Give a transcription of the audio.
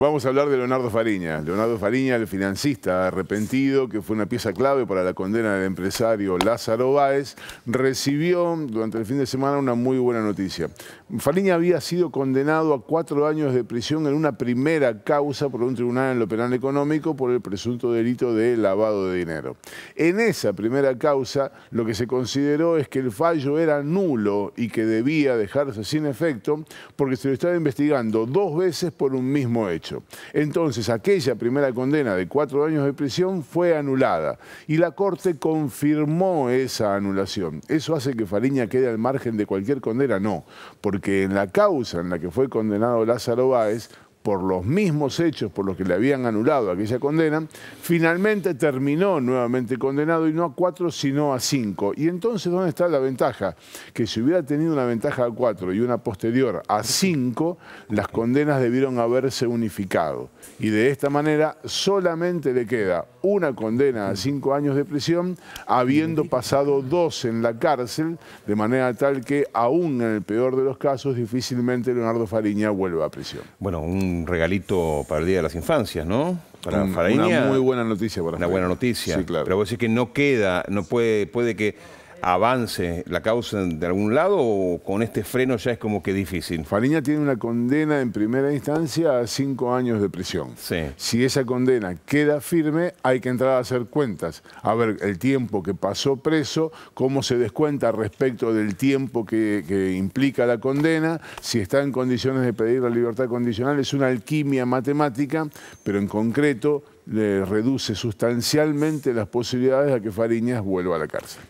Vamos a hablar de Leonardo Fariña. Leonardo Fariña, el financista arrepentido, que fue una pieza clave para la condena del empresario Lázaro Báez, recibió durante el fin de semana una muy buena noticia. Fariña había sido condenado a cuatro años de prisión en una primera causa por un tribunal en lo penal económico por el presunto delito de lavado de dinero. En esa primera causa, lo que se consideró es que el fallo era nulo y que debía dejarse sin efecto porque se lo estaba investigando dos veces por un mismo hecho. Entonces, aquella primera condena de cuatro años de prisión fue anulada y la Corte confirmó esa anulación. ¿Eso hace que Fariña quede al margen de cualquier condena? No, porque en la causa en la que fue condenado Lázaro Báez por los mismos hechos por los que le habían anulado aquella condena, finalmente terminó nuevamente condenado y no a cuatro, sino a cinco. Y entonces, ¿dónde está la ventaja? Que si hubiera tenido una ventaja a cuatro y una posterior a cinco, las condenas debieron haberse unificado. Y de esta manera solamente le queda una condena a cinco años de prisión, habiendo pasado dos en la cárcel, de manera tal que aún en el peor de los casos difícilmente Leonardo Fariña vuelva a prisión. Bueno, un regalito para el Día de las Infancias, ¿no? Para Una muy buena noticia para Una buena noticia. Sí, claro. Pero vos decís que no queda, no puede, puede que avance la causa de algún lado o con este freno ya es como que difícil? Fariña tiene una condena en primera instancia a cinco años de prisión. Si esa condena queda firme, hay que entrar a hacer cuentas, a ver el tiempo que pasó preso, cómo se descuenta respecto del tiempo que, que implica la condena, si está en condiciones de pedir la libertad condicional, es una alquimia matemática, pero en concreto le reduce sustancialmente las posibilidades a que Fariñas vuelva a la cárcel.